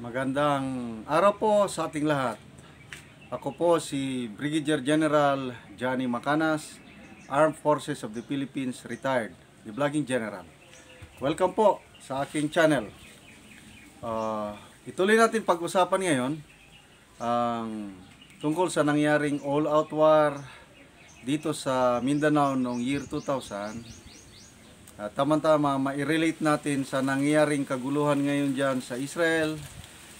Magandang araw po sa ating lahat. Ako po si Brigadier General Johnny Macanas, Armed Forces of the Philippines Retired, the Vlogging General. Welcome po sa aking channel. Uh, ituloy natin pag-usapan ngayon ang uh, tungkol sa nangyaring all-out war dito sa Mindanao noong year 2000 Uh, tamang-tama, ma-relate natin sa nangyaring kaguluhan ngayon dyan sa Israel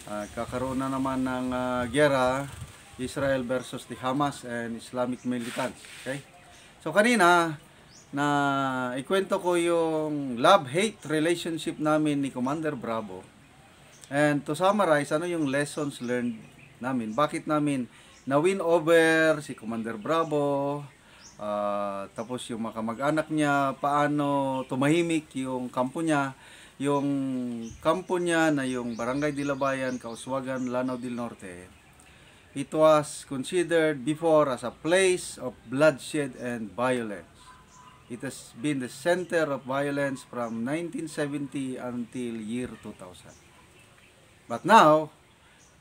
uh, kakaroon na naman ng uh, ah, gera Israel versus the Hamas and Islamic militants. Okay? So kanina na ikwento ko yung love-hate relationship namin ni Commander Bravo. And to summarize, ano yung lessons learned namin? Bakit namin na-win over si Commander Bravo, uh, tapos yung mga kamag-anak niya, paano tumahimik yung kampo niya, yung kampo niya na yung Barangay Dilabayan, Kauswagan, Lanao del Norte, it was considered before as a place of bloodshed and violence. It has been the center of violence from 1970 until year 2000. But now,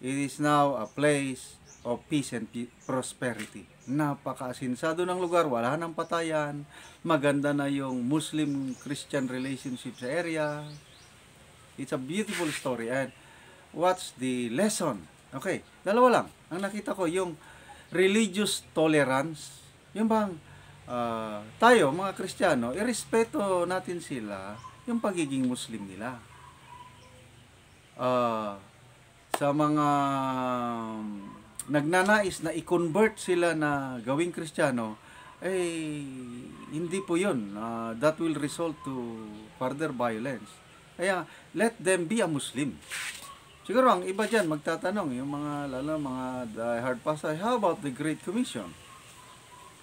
it is now a place of peace and prosperity. Napakaasinsado ng lugar, wala nang patayan, maganda na yung Muslim-Christian relationship sa area, It's a beautiful story and what's the lesson? Okay, dalawa lang. Ang nakita ko yung religious tolerance. Yung bang uh, tayo mga Kristiyano, irespeto natin sila yung pagiging Muslim nila. Uh, sa mga um, nagnanais na i-convert sila na gawing Kristiyano, eh, hindi po yun. Uh, that will result to further violence. Kaya, let them be a Muslim. Siguro ang iba dyan magtatanong, yung mga, lalo mga diehard pastor, how about the Great Commission?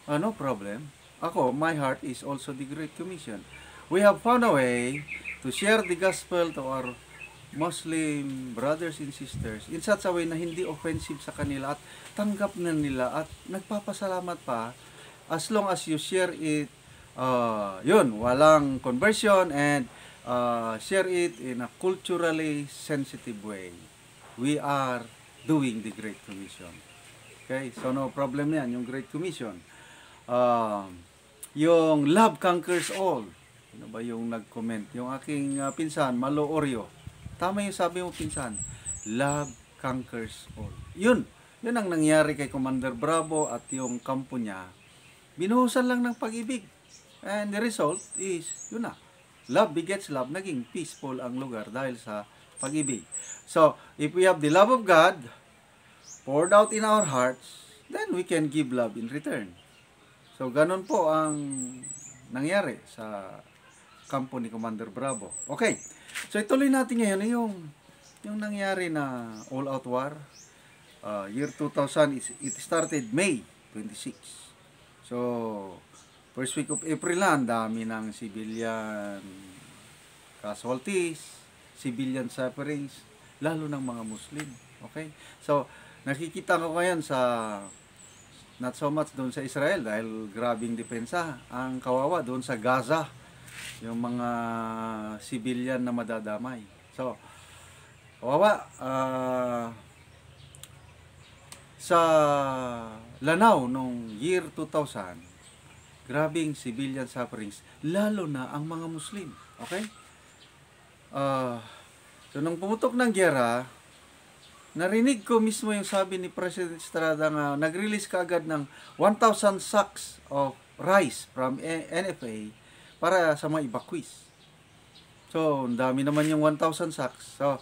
Ah, no problem. Ako, my heart is also the Great Commission. We have found a way to share the gospel to our Muslim brothers and sisters in such a way na hindi offensive sa kanila at tanggap na nila at nagpapasalamat pa as long as you share it uh, yun, walang conversion and uh, share it in a culturally sensitive way. We are doing the Great Commission. Okay? So, no problem yan, yung Great Commission. Uh, yung Love Conquers All. Ano ba yung nag-comment? Yung aking uh, pinsan, Malo Oreo. Tama yung sabi mo, pinsan. Love Conquers All. Yun. Yun ang nangyari kay Commander Bravo at yung kampo niya. Binuhusan lang ng pag-ibig. And the result is, yun na Love begets love. Naging peaceful ang lugar dahil sa pag-ibig. So, if we have the love of God poured out in our hearts, then we can give love in return. So, ganun po ang nangyari sa kampo ni Commander Bravo. Okay. So, ituloy natin ngayon yung yung nangyari na all-out war. Uh, year 2000, it started May 26. So, First week of April na, ang dami ng civilian casualties, civilian sufferings, lalo ng mga Muslim. Okay? So, nakikita ko ngayon sa not so much doon sa Israel dahil grabing depensa ang kawawa doon sa Gaza yung mga civilian na madadamay so kawawa uh, sa lanaw nung year 2000 grabing civilian sufferings, lalo na ang mga Muslim. Okay? Uh, so, nung pumutok ng gera, narinig ko mismo yung sabi ni President Estrada na nag-release kaagad ng 1,000 sacks of rice from NFA para sa mga evacuees. So, dami naman yung 1,000 sacks. So,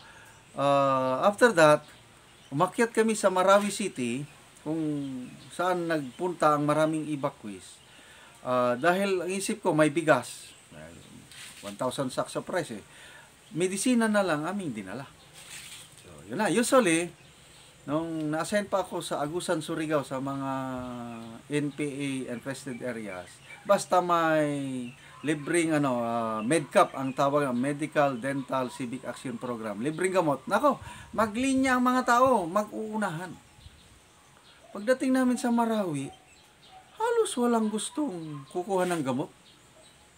uh, after that, umakyat kami sa Marawi City kung saan nagpunta ang maraming evacuees. Uh, dahil ang isip ko, may bigas. 1,000 sak sa price eh. Medisina na lang aming dinala. So, yun na. Usually, nung na-assign pa ako sa Agusan, Surigao, sa mga NPA infested areas, basta may libreng ano, uh, MedCap ang tawag ng Medical Dental Civic Action Program. Libreng gamot. Nako, maglinya ang mga tao, mag-uunahan. Pagdating namin sa Marawi, halos walang gustong kukuha ng gamot.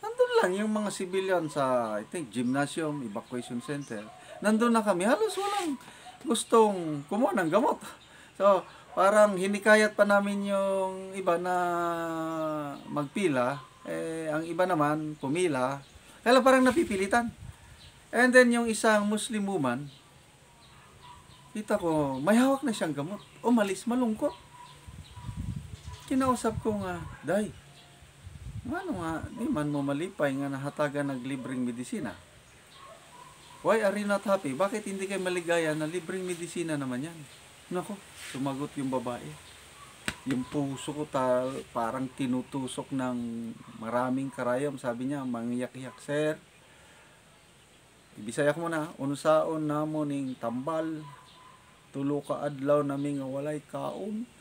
Nandun lang yung mga civilian sa, I think, gymnasium, evacuation center. Nandun na kami. Halos walang gustong kumuha ng gamot. So, parang hinikayat pa namin yung iba na magpila. Eh, ang iba naman, pumila. Kaya parang napipilitan. And then, yung isang Muslim woman, kita ko, may hawak na siyang gamot. Umalis, malungkot. Kinausap ko nga, Day, ano nga, di man mo malipay nga nahatagan ng libreng medisina. Why are you not happy? Bakit hindi kayo maligaya na libreng medisina naman yan? Nako, sumagot yung babae. Yung puso ko ta, parang tinutusok ng maraming karayom. Sabi niya, mangyak-yak, sir. Ibisaya ko na, unsaon na mo ning tambal. Tulo ka adlaw naming walay kaon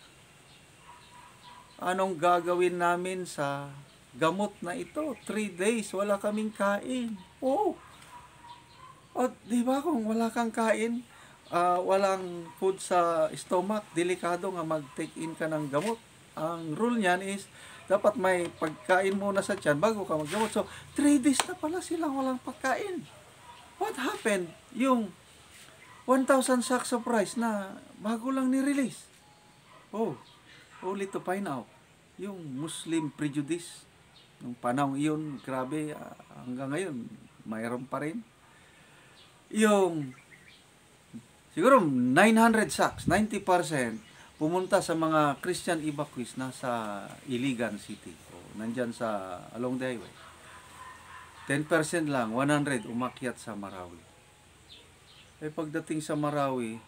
anong gagawin namin sa gamot na ito? Three days, wala kaming kain. Oh! At di ba kung wala kang kain, uh, walang food sa stomach, delikado nga mag-take in ka ng gamot. Ang rule niyan is, dapat may pagkain muna sa tiyan bago ka mag-gamot. So, 3 days na pala sila walang pagkain. What happened? Yung 1,000 sacks of rice na bago lang ni-release. Oh, Only to find out, yung Muslim prejudice, nung panahon iyon, grabe, ah, hanggang ngayon, mayroon pa rin. Yung, siguro 900 sacks, 90%, pumunta sa mga Christian evacuees na sa Iligan City. O, nandyan sa, along the highway. 10% lang, 100 umakyat sa Marawi. Eh pagdating sa Marawi,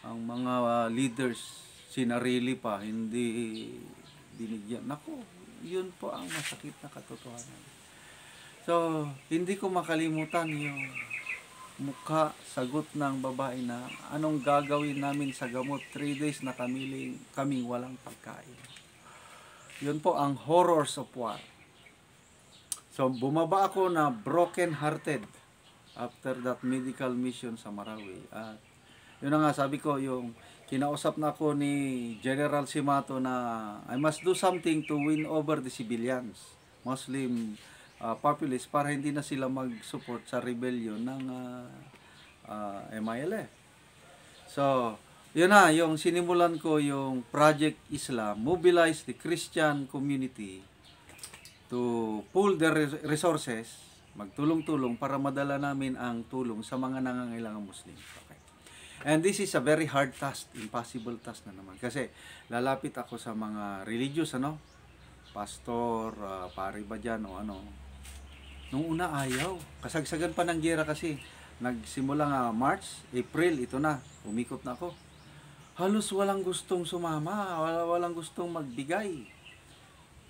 ang mga leaders sinarili pa, hindi binigyan. Nako, yun po ang masakit na katotohanan. So, hindi ko makalimutan yung mukha, sagot ng babae na anong gagawin namin sa gamot. 3 days na kamiling, kaming walang pagkain. Yun po ang horrors of war. So, bumaba ako na broken-hearted after that medical mission sa Marawi. At yun na nga sabi ko, yung kinausap na ako ni General Simato na I must do something to win over the civilians, Muslim uh, populace para hindi na sila mag-support sa rebellion ng uh, uh, MILF. So, yun na, yung sinimulan ko yung Project Islam, mobilize the Christian community to pull their resources, magtulong-tulong para madala namin ang tulong sa mga nangangailangan Muslim. And this is a very hard task, impossible task na naman. Kasi lalapit ako sa mga religious, ano? Pastor, uh, ah, pare ba dyan, o ano? Nung una ayaw. Kasagsagan pa ng gera kasi. Nagsimula nga March, April, ito na. Umikot na ako. Halos walang gustong sumama. Walang gustong magbigay.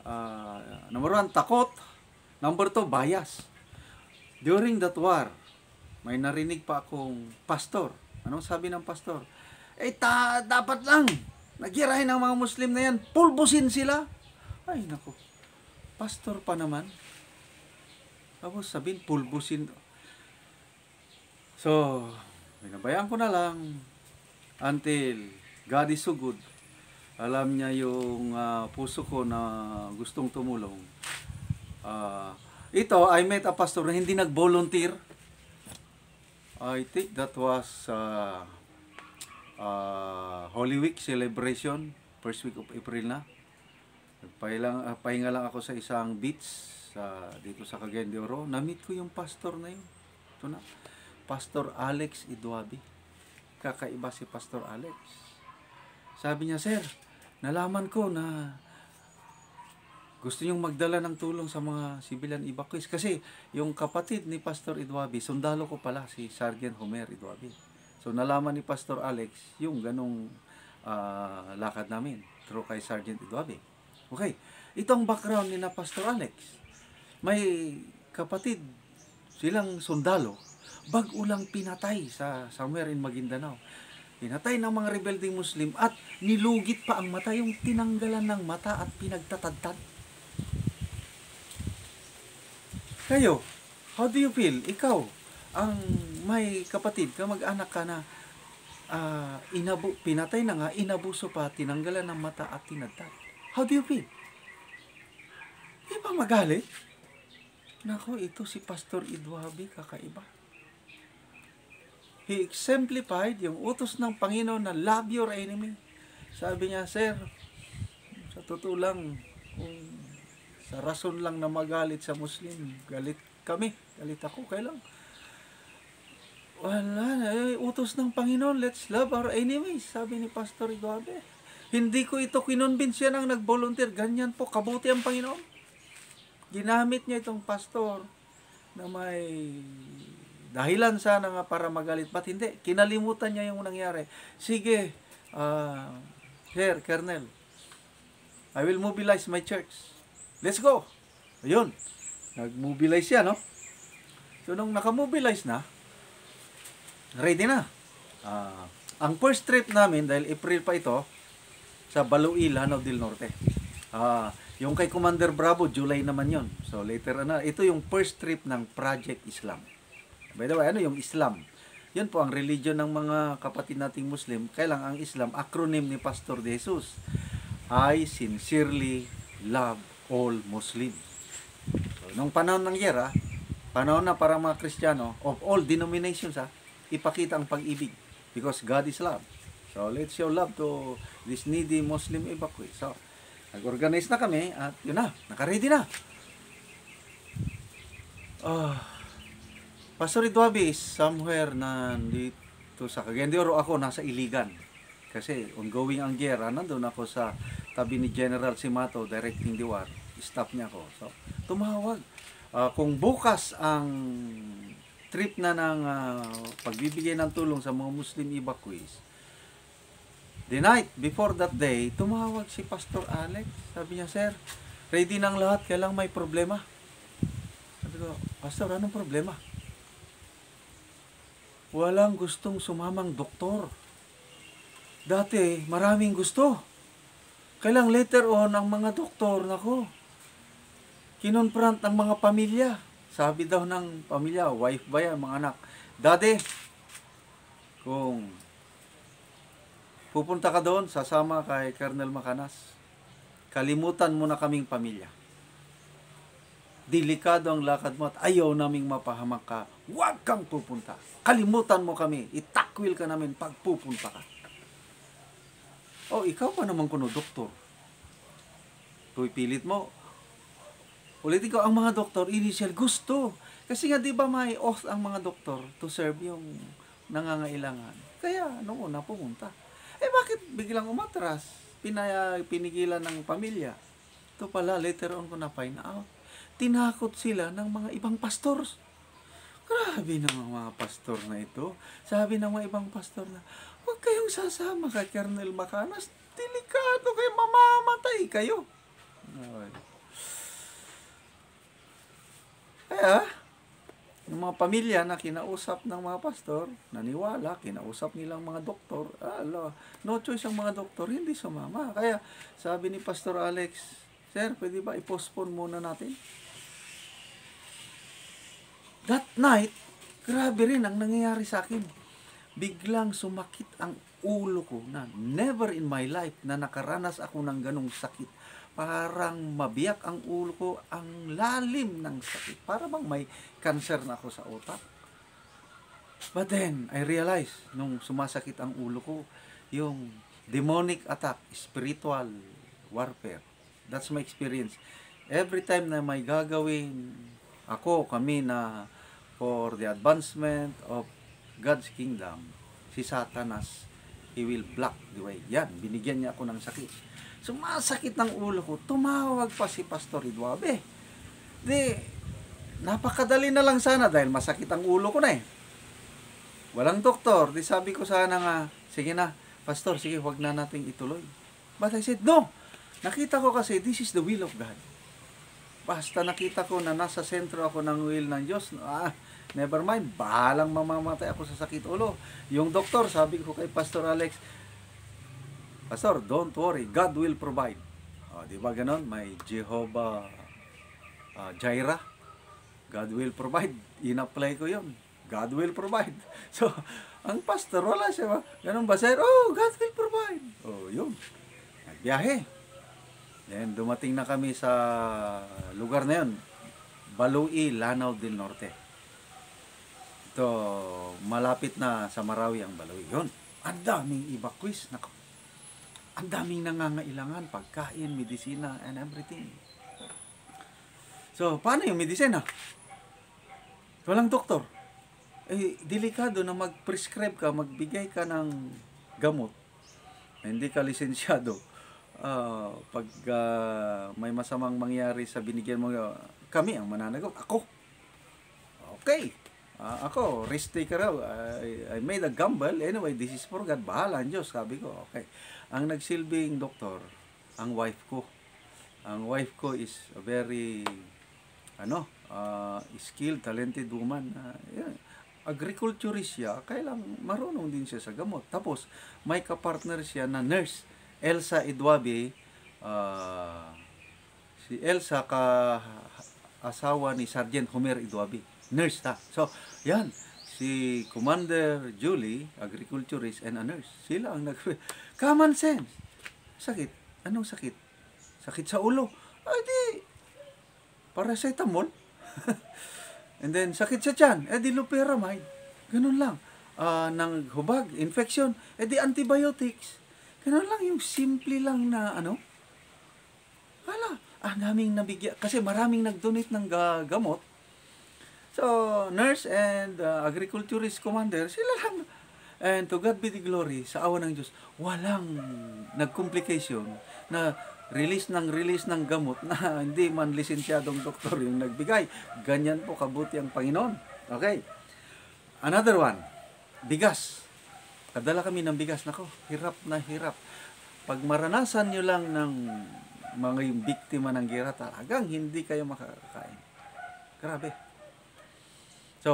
Uh, number one, takot. Number two, bias. During that war, may narinig pa akong pastor Anong sabi ng pastor? Eh, ta dapat lang. Nagirahin ang mga Muslim na yan. Pulbusin sila. Ay, nako. Pastor pa naman. Tapos sabihin, pulbusin. So, binabayaan ko na lang until God is so good. Alam niya yung uh, puso ko na gustong tumulong. Uh, ito, I met a pastor na hindi nag-volunteer I think that was uh, uh, Holy Week celebration, first week of April na. Pahinga, ah, pahinga lang ako sa isang beach sa, dito sa Cagayan de Oro. Namit ko yung pastor na yun. Ito na. Pastor Alex Iduabi. Kakaiba si Pastor Alex. Sabi niya, Sir, nalaman ko na gusto niyong magdala ng tulong sa mga civilian evacuees. Kasi yung kapatid ni Pastor Idwabi, sundalo ko pala si Sergeant Homer Idwabi. So nalaman ni Pastor Alex yung ganong uh, lakad namin through kay Sergeant Idwabi. Okay, ito ang background ni na Pastor Alex. May kapatid silang sundalo bago lang pinatay sa somewhere in Maguindanao. Pinatay ng mga rebelding Muslim at nilugit pa ang mata yung tinanggalan ng mata at pinagtatadtad. Kayo, how do you feel? Ikaw, ang may kapatid ka, mag-anak ka na, uh, inabu pinatay na nga, inabuso pa, tinanggalan ng mata at tinadtad. How do you feel? Di ba magalit? Nako, ito si Pastor Idwabi, kakaiba. He exemplified yung utos ng Panginoon na love your enemy. Sabi niya, Sir, sa totoo lang, kung sa rason lang na magalit sa Muslim, galit kami, galit ako, kailang wala, eh, utos ng Panginoon, let's love our enemies, sabi ni Pastor Igabe. Hindi ko ito kinonvince yan ang nag-volunteer, ganyan po, kabuti ang Panginoon. Ginamit niya itong pastor na may dahilan sana nga para magalit. Ba't hindi? Kinalimutan niya yung nangyari. Sige, uh, Sir, Colonel, I will mobilize my church. Let's go! Ayun. Nag-mobilize siya, no? So, nung nakamobilize na, ready na. Uh, ang first trip namin, dahil April pa ito, sa Baluila, Lanao del Norte. Uh, yung kay Commander Bravo, July naman yon. So, later na. Ito yung first trip ng Project Islam. By the way, ano yung Islam? Yun po ang religion ng mga kapatid nating Muslim. Kailang ang Islam, acronym ni Pastor De Jesus, I sincerely love all Muslim. So, nung panahon ng Yera, panahon na para mga Kristiyano of all denominations ha, ipakita ang pag-ibig because God is love. So let's show love to this needy Muslim evacuee. So nag-organize na kami at yun na, nakaready na. Oh, Pastor Iduabi is somewhere nandito sa Cagayan de Oro. Ako nasa Iligan. Kasi ongoing ang gera. Nandun ako sa tabi ni General Simato directing the war staff niya ako. So, tumawag. Uh, kung bukas ang trip na ng uh, pagbibigay ng tulong sa mga Muslim evacuees, the night before that day, tumawag si Pastor Alex. Sabi niya, Sir, ready ng lahat, kailang may problema. Sabi ko, Pastor, anong problema? Walang gustong sumamang doktor. Dati, maraming gusto. Kailang later on, ang mga doktor, nako, kinonfront ang mga pamilya. Sabi daw ng pamilya, wife ba yan, mga anak, Daddy, kung pupunta ka doon, sasama kay Colonel Macanas, kalimutan mo na kaming pamilya. Delikado ang lakad mo at ayaw naming mapahamak ka. Huwag kang pupunta. Kalimutan mo kami. Itakwil ka namin pag pupunta ka. O, ikaw pa naman kuno, doktor. Kung pilit mo, politiko ang mga doktor, initial gusto. Kasi nga, di ba, may oath ang mga doktor to serve yung nangangailangan. Kaya, noon na pumunta. Eh, bakit biglang umatras? pinay pinigilan ng pamilya. to pala, later on ko na find out. Tinakot sila ng mga ibang pastors Grabe ng mga pastor na ito. Sabi ng mga ibang pastor na, huwag kayong sasama kay Colonel Macanas. Delikado kayo, mamamatay kayo. Alright. Kaya, ng mga pamilya na kinausap ng mga pastor, naniwala, kinausap nilang mga doktor, alo, no choice ang mga doktor, hindi sumama. Kaya, sabi ni Pastor Alex, Sir, pwede ba i-postpone muna natin? That night, grabe rin ang nangyayari sa akin. Biglang sumakit ang ulo ko na never in my life na nakaranas ako ng ganong sakit parang mabiyak ang ulo ko, ang lalim ng sakit. Parang bang may cancer na ako sa utak. But then, I realized, nung sumasakit ang ulo ko, yung demonic attack, spiritual warfare. That's my experience. Every time na may gagawin ako, kami na for the advancement of God's kingdom, si Satanas, he will block the way. Yan, binigyan niya ako ng sakit. Sumasakit ang ulo ko. Tumawag pa si Pastor Eduabe. Di, napakadali na lang sana dahil masakit ang ulo ko na eh. Walang doktor. Di sabi ko sana nga, sige na, Pastor, sige, wag na natin ituloy. But I said, no. Nakita ko kasi, this is the will of God. Basta nakita ko na nasa sentro ako ng will ng Diyos, ah, never mind, bahalang mamamatay ako sa sakit ulo. Yung doktor, sabi ko kay Pastor Alex, Pastor, don't worry, God will provide. O, ah, di ba ganon? May Jehovah uh, Jireh. God will provide. Inapply ko yon. God will provide. So, ang pastor, wala siya ba? Ganun ba sir? Oh, God will provide. Oh, yun. Nagbiyahe. Then, dumating na kami sa lugar na yun. Balui, Lanao del Norte. Ito, malapit na sa Marawi ang Balui. Yun. Ang daming evacuees. Naku, ang daming nangangailangan, pagkain, medisina, and everything. So, paano yung medisina? Walang doktor. Eh, delikado na mag-prescribe ka, magbigay ka ng gamot. Hindi ka lisensyado. Uh, pag uh, may masamang mangyari sa binigyan mo, uh, kami ang mananagot. Ako. Okay. Uh, ako, risk taker raw. I, I made a gamble. Anyway, this is for God. Bahala ang Diyos. Sabi ko, okay. Ang nagsilbing doktor, ang wife ko. Ang wife ko is a very ano, uh, skilled, talented woman. Uh, yeah. Agriculturist siya, kailang marunong din siya sa gamot. Tapos, may kapartner siya na nurse, Elsa Idwabe. Uh, si Elsa ka asawa ni Sergeant Homer Idwabe. Nurse ta. So, yan si Commander Julie, agriculturist and a nurse. Sila ang nag... Common sense. Sakit. Anong sakit? Sakit sa ulo. Ay di, paracetamol. and then, sakit sa tiyan. Eh di, loperamide. Ganun lang. Uh, ah, nang hubag, infection. Eh di, antibiotics. Ganun lang yung simple lang na ano. Hala, ang ah, daming nabigyan. Kasi maraming nag-donate ng gamot So, nurse and uh, agriculturist commander, sila lang. And to God be the glory, sa awa ng Diyos, walang nagcomplication na release ng release ng gamot na hindi man lisensyadong doktor yung nagbigay. Ganyan po kabuti ang Panginoon. Okay. Another one, bigas. Kadala kami ng bigas. Nako, hirap na hirap. Pag maranasan nyo lang ng mga yung biktima ng gira, talagang hindi kayo makakain. Grabe. So,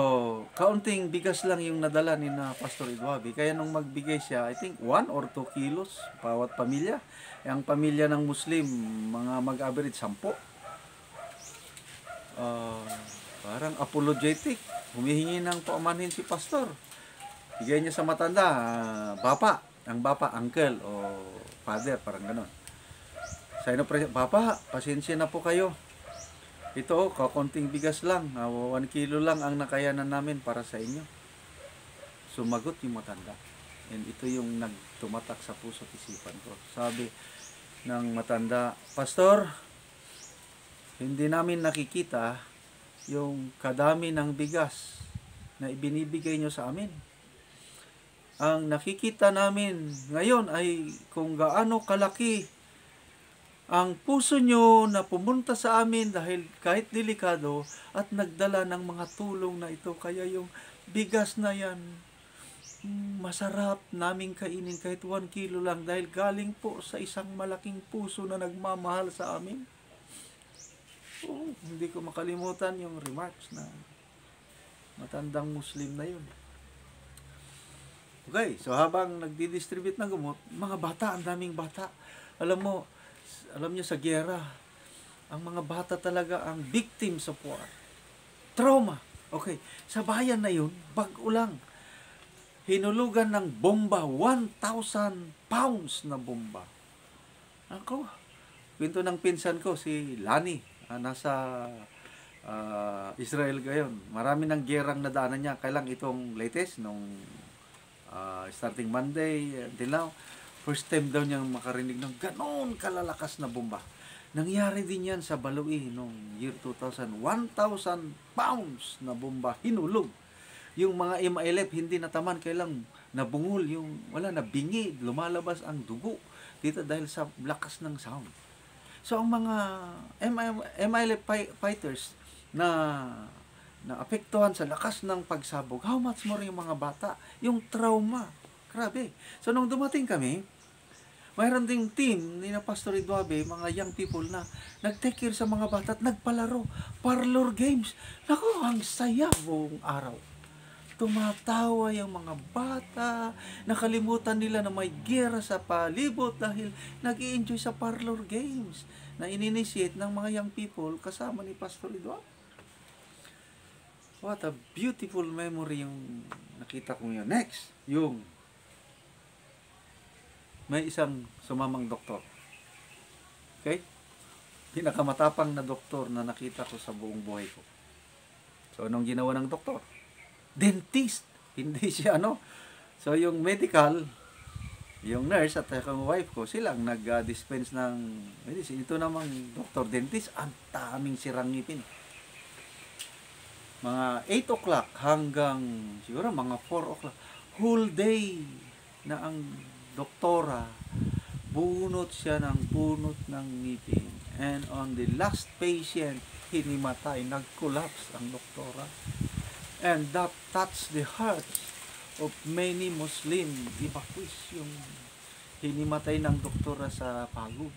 kaunting bigas lang yung nadala ni na Pastor Eduabe. Kaya nung magbigay siya, I think 1 or 2 kilos bawat pamilya. Eh, ang pamilya ng Muslim, mga mag-average 10. Uh, ah, parang apologetic. Humihingi ng paumanhin si Pastor. Bigay niya sa matanda, uh, Bapa, ang Bapa, Uncle, o Father, parang ganon. Sa ino, Bapa, pasensya na po kayo ito oh, kakunting bigas lang. 1 ah, kilo lang ang nakayanan namin para sa inyo. Sumagot yung matanda. And ito yung nagtumatak sa puso at isipan ko. Sabi ng matanda, Pastor, hindi namin nakikita yung kadami ng bigas na ibinibigay nyo sa amin. Ang nakikita namin ngayon ay kung gaano kalaki ang puso nyo na pumunta sa amin dahil kahit delikado at nagdala ng mga tulong na ito. Kaya yung bigas na yan, hmm, masarap naming kainin kahit 1 kilo lang dahil galing po sa isang malaking puso na nagmamahal sa amin. Oh, hindi ko makalimutan yung remarks na matandang Muslim na yun. Okay, so habang nagdi-distribute ng gamot, mga bata, ang daming bata. Alam mo, alam nyo sa gera, ang mga bata talaga ang victim sa war. Trauma. Okay, sa bayan na yun, bago lang, hinulugan ng bomba, 1,000 pounds na bomba. Ako, kwento ng pinsan ko, si Lani, ah, nasa uh, Israel ngayon. Marami ng gerang nadaanan niya. Kailang itong latest, nung uh, starting Monday until now. First time daw niyang makarinig ng ganoon kalalakas na bomba. Nangyari din yan sa Baluy noong year 2000. 1,000 pounds na bomba hinulog. Yung mga MILF hindi nataman kailang nabungol yung wala na bingi, lumalabas ang dugo dito dahil sa lakas ng sound. So ang mga MILF fighters na naapektuhan sa lakas ng pagsabog, how much more yung mga bata? Yung trauma. Grabe. So nung dumating kami, mayroon ding team ni na Pastor Eduabe, mga young people na nag-take care sa mga bata at nagpalaro. Parlor games. Naku, ang saya buong araw. Tumatawa yung mga bata. Nakalimutan nila na may gera sa palibot dahil nag enjoy sa parlor games na ininitiate ng mga young people kasama ni Pastor Eduabe. What a beautiful memory yung nakita ko ngayon. Next, yung may isang sumamang doktor. Okay? Pinakamatapang na doktor na nakita ko sa buong buhay ko. So, anong ginawa ng doktor? Dentist! Hindi siya ano. So, yung medical, yung nurse at yung wife ko, silang nag-dispense ng medicine. Ito namang doktor dentist, ang taming sirang ngipin. Mga 8 o'clock hanggang siguro mga 4 o'clock. Whole day na ang doktora, bunot siya ng bunot ng ngipin. And on the last patient, hinimatay, nag-collapse ang doktora. And that touched the hearts of many Muslim evacuees yung hinimatay ng doktora sa pagod.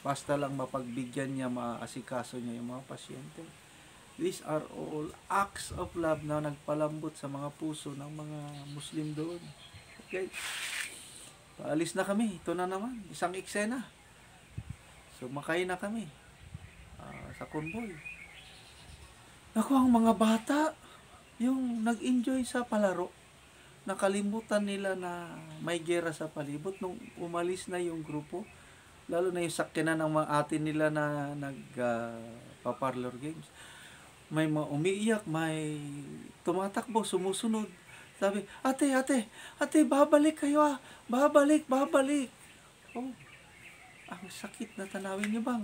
Basta lang mapagbigyan niya, maasikaso niya yung mga pasyente. These are all acts of love na nagpalambot sa mga puso ng mga Muslim doon. Okay? Alis na kami. Ito na naman. Isang eksena. Sumakay na kami. Uh, sa convoy. Naku, ang mga bata, yung nag-enjoy sa palaro, nakalimutan nila na may gera sa palibot. Nung umalis na yung grupo, lalo na yung sakyanan ng mga atin nila na nagpa-parlor ah, uh, games, may mga umiiyak, may tumatakbo, sumusunod. Sabi, ate, ate, ate, babalik kayo ah. Babalik, babalik. Oh, ang sakit na tanawin niyo bang.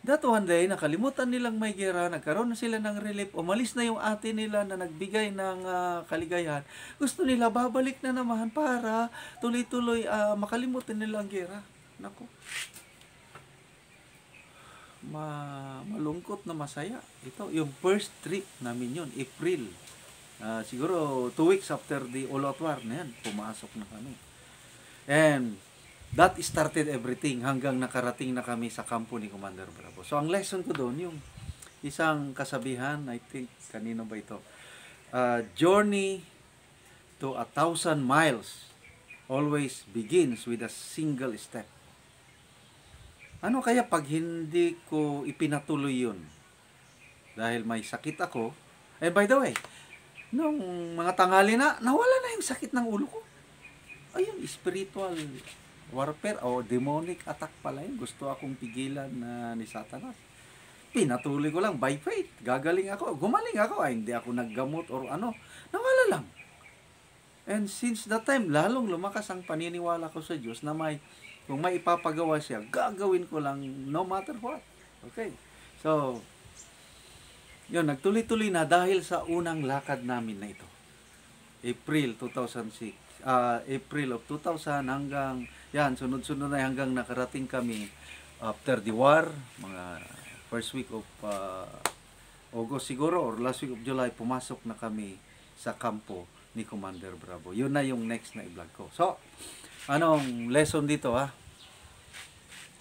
That one day, nakalimutan nilang may gera, nagkaroon na sila ng relief, umalis na yung ate nila na nagbigay ng uh, kaligayahan. Gusto nila babalik na naman para tuloy-tuloy uh, makalimutan nila ang gera. Nako. Ma malungkot na masaya. Ito, yung first trip namin yun, April Uh, siguro, two weeks after the all-out war na yan, pumasok na kami. And that started everything hanggang nakarating na kami sa kampo ni Commander Bravo. So, ang lesson ko doon, yung isang kasabihan, I think, kanino ba ito? Uh, journey to a thousand miles always begins with a single step. Ano kaya pag hindi ko ipinatuloy yun? Dahil may sakit ako. And by the way, Nung mga tanghali na, nawala na yung sakit ng ulo ko. Ayun, spiritual warfare o demonic attack pala yun. Gusto akong pigilan na uh, ni Satanas. Pinatuloy ko lang by faith. Gagaling ako. Gumaling ako. Ay, hindi ako naggamot or ano. Nawala lang. And since that time, lalong lumakas ang paniniwala ko sa Diyos na may, kung may ipapagawa siya, gagawin ko lang no matter what. Okay. So, yun, nagtuloy-tuloy na dahil sa unang lakad namin na ito. April 2006, uh, ah, April of 2000 hanggang, yan, sunod-sunod na hanggang nakarating kami after the war, mga first week of uh, August siguro or last week of July, pumasok na kami sa kampo ni Commander Bravo. Yun na yung next na i-vlog ko. So, anong lesson dito ha?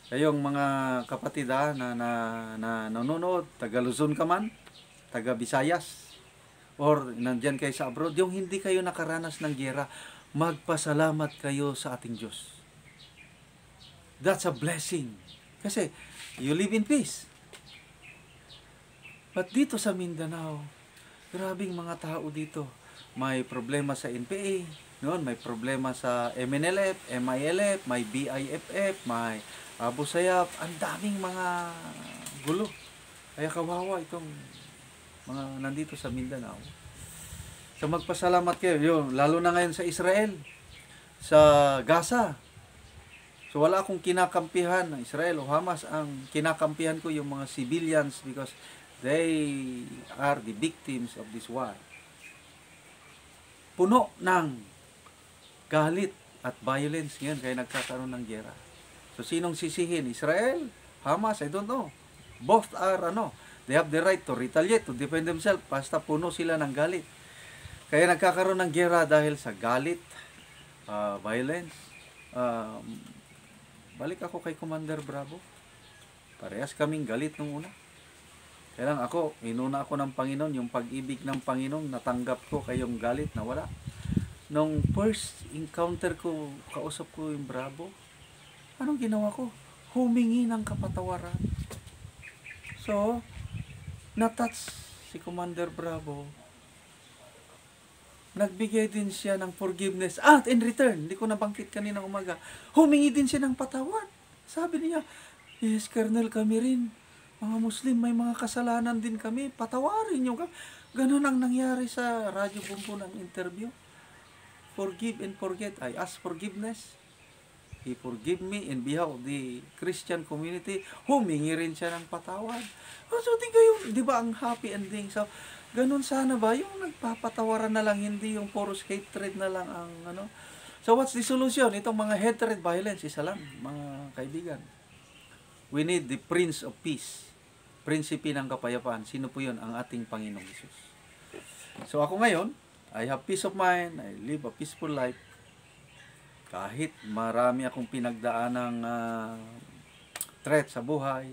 Kayong mga kapatid ha, na, na, na nanonood, taga Luzon ka man, taga Visayas, or nandyan kayo sa abroad, yung hindi kayo nakaranas ng gera, magpasalamat kayo sa ating Diyos. That's a blessing. Kasi, you live in peace. But dito sa Mindanao, grabing mga tao dito. May problema sa NPA, noon may problema sa MNLF, MILF, may BIFF, may Abu Sayyaf, ang daming mga gulo. Kaya kawawa itong mga nandito sa Mindanao. So magpasalamat kayo, yun, lalo na ngayon sa Israel, sa Gaza. So wala akong kinakampihan ng Israel o Hamas. Ang kinakampihan ko yung mga civilians because they are the victims of this war. Puno ng galit at violence ngayon kaya nagkakaroon ng gera. So sinong sisihin? Israel? Hamas? I don't know. Both are ano, They have the right to retaliate, to defend themselves, basta puno sila ng galit. Kaya nagkakaroon ng gera dahil sa galit, uh, violence. Uh, balik ako kay Commander Bravo. Parehas kaming galit nung una. Kaya lang ako, inuna ako ng Panginoon, yung pag-ibig ng Panginoon, natanggap ko kayong galit na wala. Nung first encounter ko, kausap ko yung Bravo, anong ginawa ko? Humingi ng kapatawaran. So, natouch si Commander Bravo, nagbigay din siya ng forgiveness. At ah, in return, hindi ko nabangkit kanina umaga, humingi din siya ng patawad. Sabi niya, yes, Colonel, kami rin. Mga Muslim, may mga kasalanan din kami. Patawarin niyo kami. Ganun ang nangyari sa Radyo Bumpo ng interview. Forgive and forget. I ask forgiveness. He forgive me in behalf of the Christian community. Humingi rin siya ng patawad. So, di, kayo, di ba ang happy ending? So, ganun sana ba? Yung nagpapatawaran na lang, hindi yung porous hatred na lang ang ano. So, what's the solution? Itong mga hatred violence, isa lang, mga kaibigan. We need the Prince of Peace. Prinsipi ng kapayapaan. Sino po yun? Ang ating Panginoong Jesus. So, ako ngayon, I have peace of mind. I live a peaceful life kahit marami akong pinagdaanang uh, ah, threat sa buhay,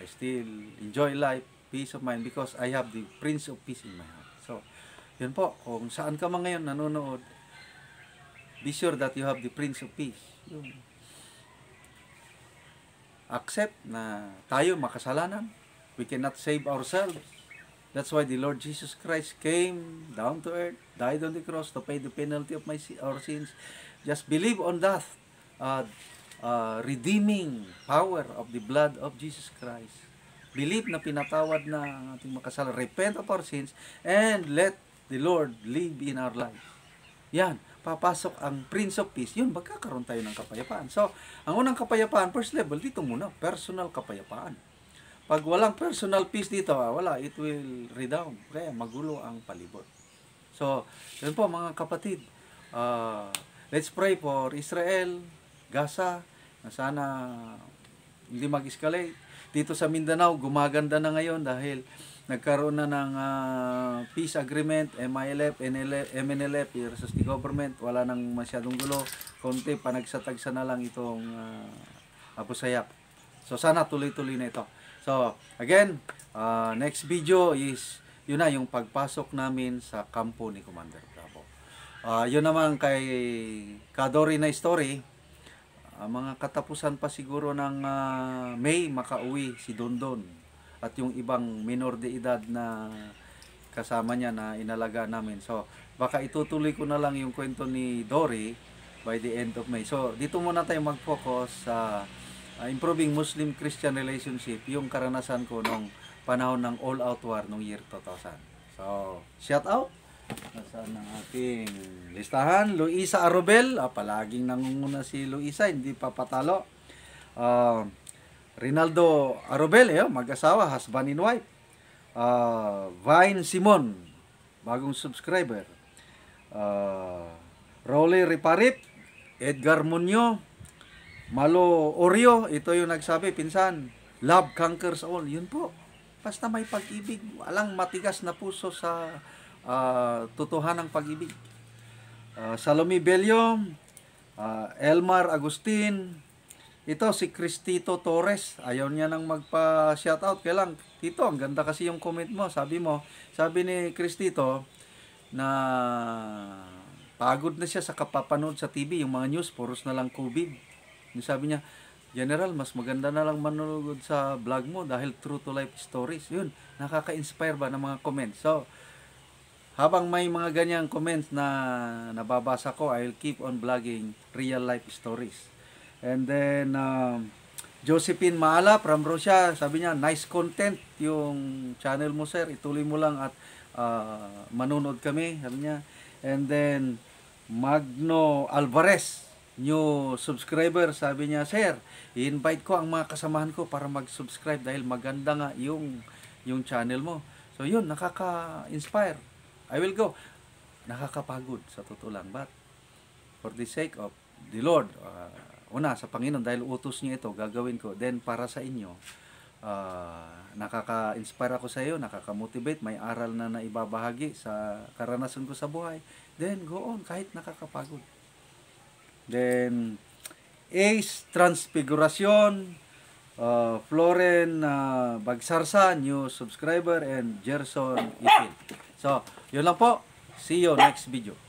I still enjoy life, peace of mind because I have the Prince of Peace in my heart. So, yun po, kung saan ka man ngayon nanonood, be sure that you have the Prince of Peace. Yung accept na tayo makasalanan. We cannot save ourselves. That's why the Lord Jesus Christ came down to earth, died on the cross to pay the penalty of my our sins. Just believe on that uh, uh, redeeming power of the blood of Jesus Christ. Believe na pinatawad na ang ating makasala. Repent of our sins and let the Lord live in our life. Yan, papasok ang Prince of Peace. Yun, magkakaroon tayo ng kapayapaan. So, ang unang kapayapaan, first level, dito muna, personal kapayapaan pag walang personal peace dito, ah, wala, it will redound. Kaya magulo ang palibot. So, yun po mga kapatid, uh, let's pray for Israel, Gaza, na sana hindi mag-escalate. Dito sa Mindanao, gumaganda na ngayon dahil nagkaroon na ng uh, peace agreement, MILF, NLF, MNLF versus the government. Wala nang masyadong gulo. Konti, panagsatagsa na lang itong uh, abusayap. So sana tuloy-tuloy na ito. So, again, uh, next video is, yun na, yung pagpasok namin sa kampo ni Commander Bravo. Uh, yun naman kay Kadori na story, uh, mga katapusan pa siguro ng uh, May, makauwi si Dondon at yung ibang minor de edad na kasama niya na inalaga namin. So, baka itutuloy ko na lang yung kwento ni Dory by the end of May. So, dito muna tayo mag-focus sa uh, uh, Improving Muslim-Christian Relationship, yung karanasan ko nung panahon ng All Out War nung year 2000. So, shout out! Nasaan ang ating listahan? Luisa Arobel, ah, palaging nangunguna si Luisa, hindi papatalo Uh, ah, Rinaldo Arobel, eh, oh, mag-asawa, husband and wife. Uh, Vine Simon, bagong subscriber. Uh, Rolly Riparip, Edgar Munyo, Malo Oreo, ito yung nagsabi, pinsan, love conquers all. Yun po. Basta may pag-ibig, walang matigas na puso sa uh, ah, totohan ng pag-ibig. Uh, Salome Bellium, uh, ah, Elmar Agustin, ito si Cristito Torres. Ayaw niya nang magpa-shoutout. Kaya lang, Tito, ang ganda kasi yung comment mo. Sabi mo, sabi ni Cristito na pagod na siya sa kapapanood sa TV. Yung mga news, puros na lang COVID sabi niya, General, mas maganda na lang manulugod sa vlog mo dahil true to life stories. Yun, nakaka-inspire ba ng mga comments? So, habang may mga ganyang comments na nababasa ko, I'll keep on vlogging real life stories. And then, um, Josephine Maala from Russia, sabi niya, nice content yung channel mo sir, ituloy mo lang at uh, manunod kami, sabi niya. And then, Magno Alvarez, new subscriber. Sabi niya, Sir, invite ko ang mga kasamahan ko para mag-subscribe dahil maganda nga yung, yung channel mo. So yun, nakaka-inspire. I will go. Nakakapagod sa totoo lang. But for the sake of the Lord, uh, una sa Panginoon dahil utos niya ito, gagawin ko. Then para sa inyo, uh, nakaka-inspire ako sa iyo, nakaka-motivate, may aral na naibabahagi sa karanasan ko sa buhay. Then go on kahit nakakapagod. Then, Ace Transfiguration, uh, Floren uh, Bagsarsa, new subscriber, and Gerson Itil. So, yun lang po. See you next video.